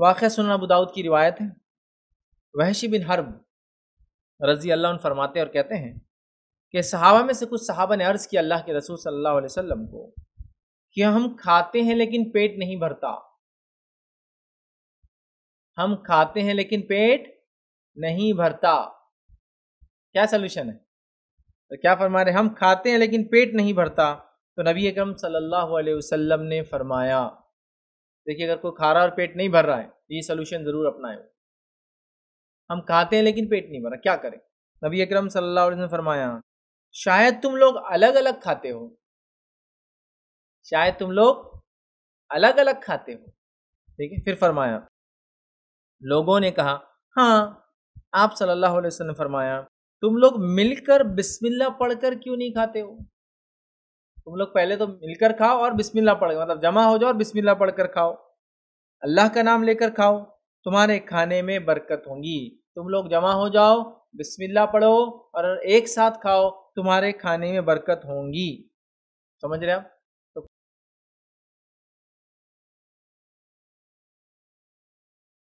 वाक़ सुनना अबूदाऊद की रिवायत है वहशी बिन हर्ब रज़ी अल्लाह फरमाते और कहते हैं कि सहाबा में से कुछ सहाबा ने अर्ज़ किया अल्लाह के रसूल सल्लल्लाहु अलैहि वसल्लम को कि हम खाते हैं लेकिन पेट नहीं भरता हम खाते हैं लेकिन पेट नहीं भरता क्या सलूशन है तो क्या फरमा रहे हम खाते हैं लेकिन पेट नहीं भरता तो नबी अकरम सल्लल्लाहु अलैहि वसल्लम ने फरमाया देखिए अगर कोई खा रहा और पेट नहीं भर रहा है तो ये सोल्यूशन ज़रूर अपनाए हम खाते हैं लेकिन पेट नहीं भरा क्या करें नबी अक्रम सल्ला ने फरमाया शायद तुम लोग अलग अलग खाते हो शायद तुम लोग अलग अलग खाते हो ठीक है फिर फरमाया लोगों ने कहा हाँ आप सल्लल्लाहु अलैहि वसल्लम ने फरमाया तुम लोग मिलकर बिस्मिल्लाह पढ़कर क्यों नहीं खाते हो तुम लोग पहले तो मिलकर खाओ और बिस्मिल्लाह पढ़ मतलब जमा हो जाओ और बिस्मिल्लाह पढ़कर खाओ अल्लाह का नाम लेकर खाओ तुम्हारे खाने में बरकत होगी तुम लोग जमा हो जाओ बिस्मिल्लाह पढ़ो और एक साथ खाओ तुम्हारे खाने में बरकत होंगी समझ रहे आप